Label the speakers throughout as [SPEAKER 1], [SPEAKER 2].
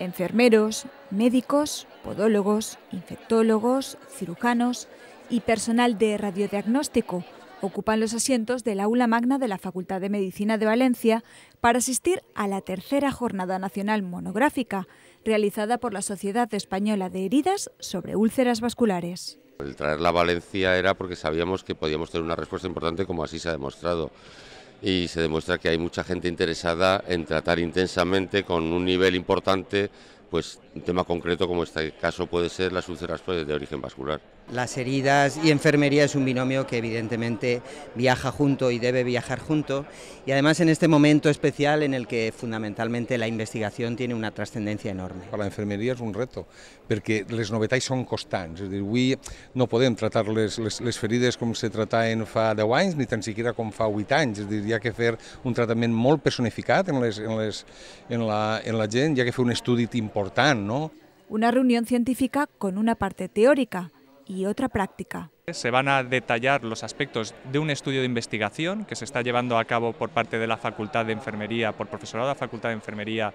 [SPEAKER 1] enfermeros, médicos, podólogos, infectólogos, cirujanos y personal de radiodiagnóstico ocupan los asientos del aula magna de la Facultad de Medicina de Valencia para asistir a la tercera jornada nacional monográfica realizada por la Sociedad Española de Heridas sobre úlceras vasculares.
[SPEAKER 2] El traerla a Valencia era porque sabíamos que podíamos tener una respuesta importante como así se ha demostrado y se demuestra que hay mucha gente interesada en tratar intensamente con un nivel importante pues un tema concreto como este caso puede ser las úlceras pues, de origen vascular.
[SPEAKER 1] Las heridas y enfermería es un binomio que evidentemente viaja junto y debe viajar junto y además en este momento especial en el que fundamentalmente la investigación
[SPEAKER 3] tiene una trascendencia enorme. Para la enfermería es un reto ...porque las novedades son constantes... ...es decir, hoy no podemos tratar las heridas... ...como ferides se en fa 10 anys ni tan siquiera con fa 8 anys, ...es decir, ya que hacer un tratamiento... ...muy personificado en, en, la, en la que fue un estudio importante...
[SPEAKER 1] Una reunión científica con una parte teórica y otra práctica.
[SPEAKER 3] Se van a detallar los aspectos de un estudio de investigación que se está llevando a cabo por parte de la Facultad de Enfermería, por profesorado de la Facultad de Enfermería,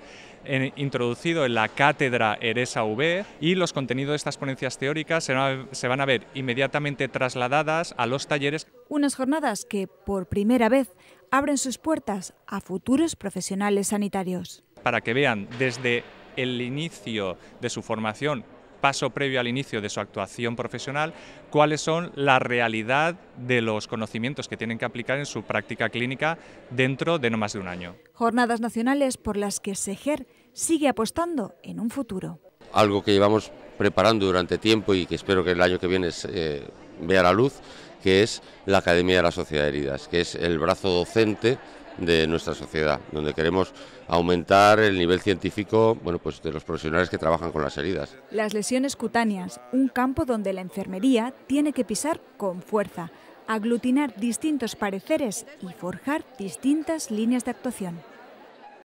[SPEAKER 3] introducido en la cátedra Eresa V, y los contenidos de estas ponencias teóricas se van, a, se van a ver inmediatamente trasladadas a los talleres.
[SPEAKER 1] Unas jornadas que, por primera vez, abren sus puertas a futuros profesionales sanitarios.
[SPEAKER 3] Para que vean desde el inicio de su formación paso previo al inicio de su actuación profesional, cuáles son la realidad de los conocimientos que tienen que aplicar en su
[SPEAKER 2] práctica clínica dentro de no más de un año.
[SPEAKER 1] Jornadas nacionales por las que SEGER sigue apostando en un futuro.
[SPEAKER 2] Algo que llevamos preparando durante tiempo y que espero que el año que viene eh, vea la luz, que es la Academia de la Sociedad de Heridas, que es el brazo docente de nuestra sociedad, donde queremos aumentar el nivel científico bueno, pues de los profesionales que trabajan con las heridas.
[SPEAKER 1] Las lesiones cutáneas, un campo donde la enfermería tiene que pisar con fuerza, aglutinar distintos pareceres y forjar distintas líneas de actuación.